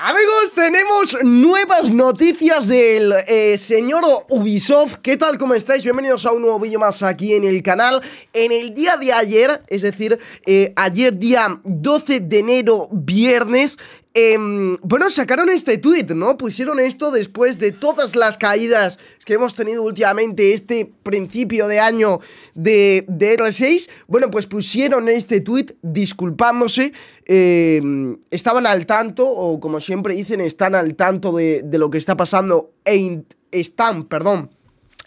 Amigos, tenemos nuevas noticias del eh, señor Ubisoft ¿Qué tal? ¿Cómo estáis? Bienvenidos a un nuevo vídeo más aquí en el canal En el día de ayer, es decir, eh, ayer día 12 de enero, viernes Em, bueno, sacaron este tweet, ¿no? Pusieron esto después de todas las caídas que hemos tenido últimamente este principio de año de, R6. Bueno, pues pusieron este tweet disculpándose. Em, estaban al tanto, o como siempre dicen, están al tanto de, de lo que está pasando e están, perdón,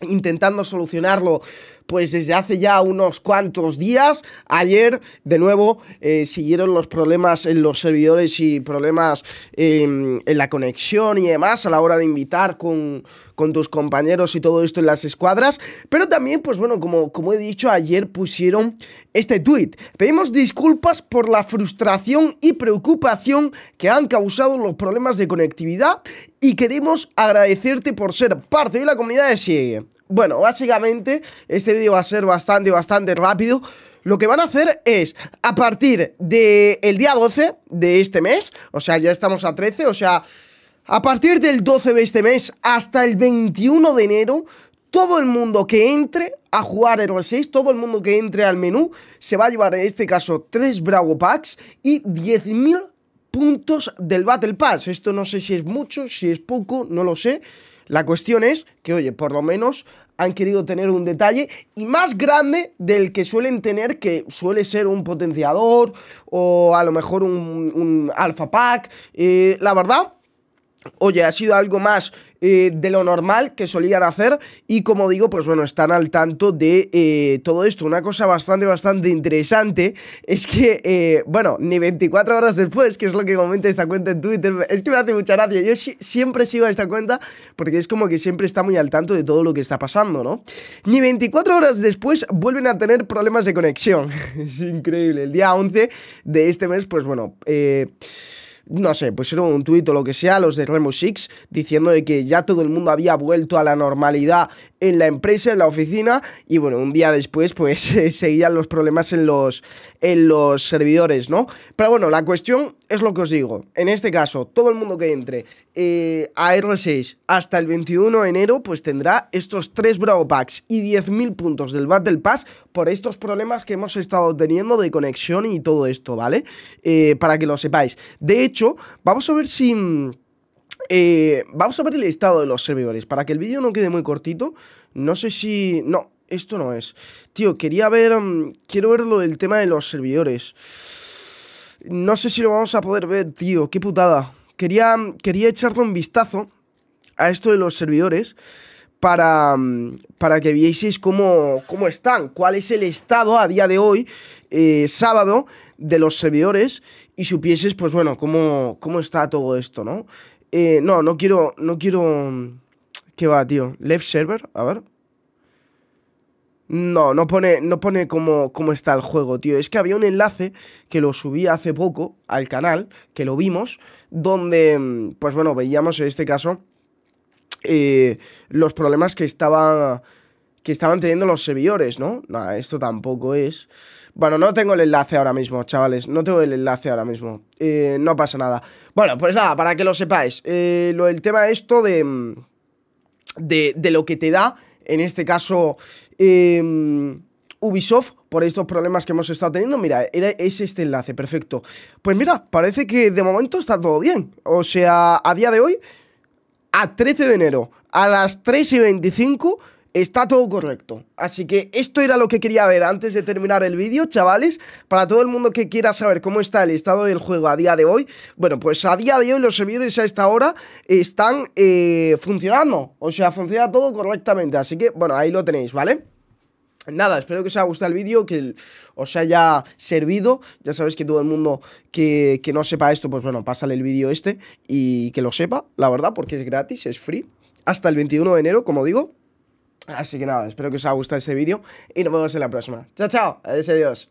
intentando solucionarlo pues desde hace ya unos cuantos días. Ayer, de nuevo, eh, siguieron los problemas en los servidores y problemas em, en la conexión y demás a la hora de invitar con, tus compañeros y todo esto en las escuadras. Pero también, pues bueno, como, como he dicho, ayer pusieron este tweet Pedimos disculpas por la frustración y preocupación que han causado los problemas de conectividad y queremos agradecerte por ser parte de la comunidad de Siegue. Bueno, básicamente este vídeo va a ser bastante, bastante rápido lo que van a hacer es, a partir del el día 12 de este mes, o sea, ya estamos a 13, o sea, a partir del 12 de este mes hasta el 21 de enero, todo el mundo que entre a jugar R6, todo el mundo que entre al menú, se va a llevar en este caso 3 Bravo Packs y 10.000 puntos del Battle Pass. Esto no sé si es mucho, si es poco, no lo sé. La cuestión es que, oye, por lo menos han querido tener un detalle y más grande del que suelen tener, que suele ser un potenciador o a lo mejor un, Alpha alfa pack. Eh, la verdad, oye, ha sido algo más eh, de lo normal que solían hacer y como digo, pues bueno, están al tanto de eh, todo esto. Una cosa bastante, bastante interesante es que, eh, bueno, ni 24 horas después, que es lo que comenta esta cuenta en Twitter, es que me hace mucha gracia. Yo siempre sigo a esta cuenta porque es como que siempre está muy al tanto de todo lo que está pasando, ¿no? Ni 24 horas después vuelven a tener problemas de conexión. es increíble. El día 11 de este mes, pues bueno, eh no sé, pues era un tuit o lo que sea, los de Remo Six, diciendo de que ya todo el mundo había vuelto a la normalidad en la empresa, en la oficina, y bueno, un día después pues eh, seguían los problemas en los, en los servidores, ¿no? Pero bueno, la cuestión es lo que os digo. En este caso, todo el mundo que entre eh, a R6 hasta el 21 de enero pues tendrá estos tres Bravo Packs y 10.000 puntos del Battle Pass por estos problemas que hemos estado teniendo de conexión y todo esto, ¿vale? Eh, para que lo sepáis. De hecho, vamos a ver si... Mm, eh, vamos a ver el estado de los servidores. Para que el vídeo no quede muy cortito, no sé si... No, esto no es. Tío, quería ver... Mm, quiero ver lo del tema de los servidores. No sé si lo vamos a poder ver, tío. Qué putada. Quería, mm, quería echarle un vistazo a esto de los servidores para, mm, para que vieseis cómo, están, cuál es el estado a día de hoy, eh, sábado, de los servidores y supieses, pues bueno, cómo, cómo está todo esto, ¿no? Eh, no, no quiero. No quiero. Mm, ¿Qué va, tío? Left server, a ver. No, no pone, no pone cómo, cómo, está el juego, tío. Es que había un enlace que lo subí hace poco al canal, que lo vimos, donde, mm, pues bueno, veíamos en este caso eh, los problemas que estaba que estaban teniendo los servidores, ¿no? Nada, esto tampoco es... Bueno, no tengo el enlace ahora mismo, chavales, no tengo el enlace ahora mismo. Eh, no pasa nada. Bueno, pues nada, para que lo sepáis, eh, lo, el tema esto de, de, de... lo que te da, en este caso... Em, Ubisoft por estos problemas que hemos estado teniendo. Mira, es este enlace, perfecto. Pues mira, parece que de momento está todo bien. O sea, a día de hoy, a 13 de enero, a las 3 y 25, Está todo correcto. Así que esto era lo que quería ver antes de terminar el vídeo, chavales. Para todo el mundo que quiera saber cómo está el estado del juego a día de hoy, bueno, pues a día de hoy los servidores a esta hora están eh, funcionando. O sea, funciona todo correctamente. Así que, bueno, ahí lo tenéis, ¿vale? Nada, espero que os haya gustado el vídeo, que os haya servido. Ya sabéis que todo el mundo que, que no sepa esto, pues bueno, pásale el vídeo este y que lo sepa, la verdad, porque es gratis, es free. Hasta el 21 de enero, como digo, Así que nada, espero que os haya gustado este vídeo y nos vemos en la próxima. ¡Chao, chao! Adiós, adiós.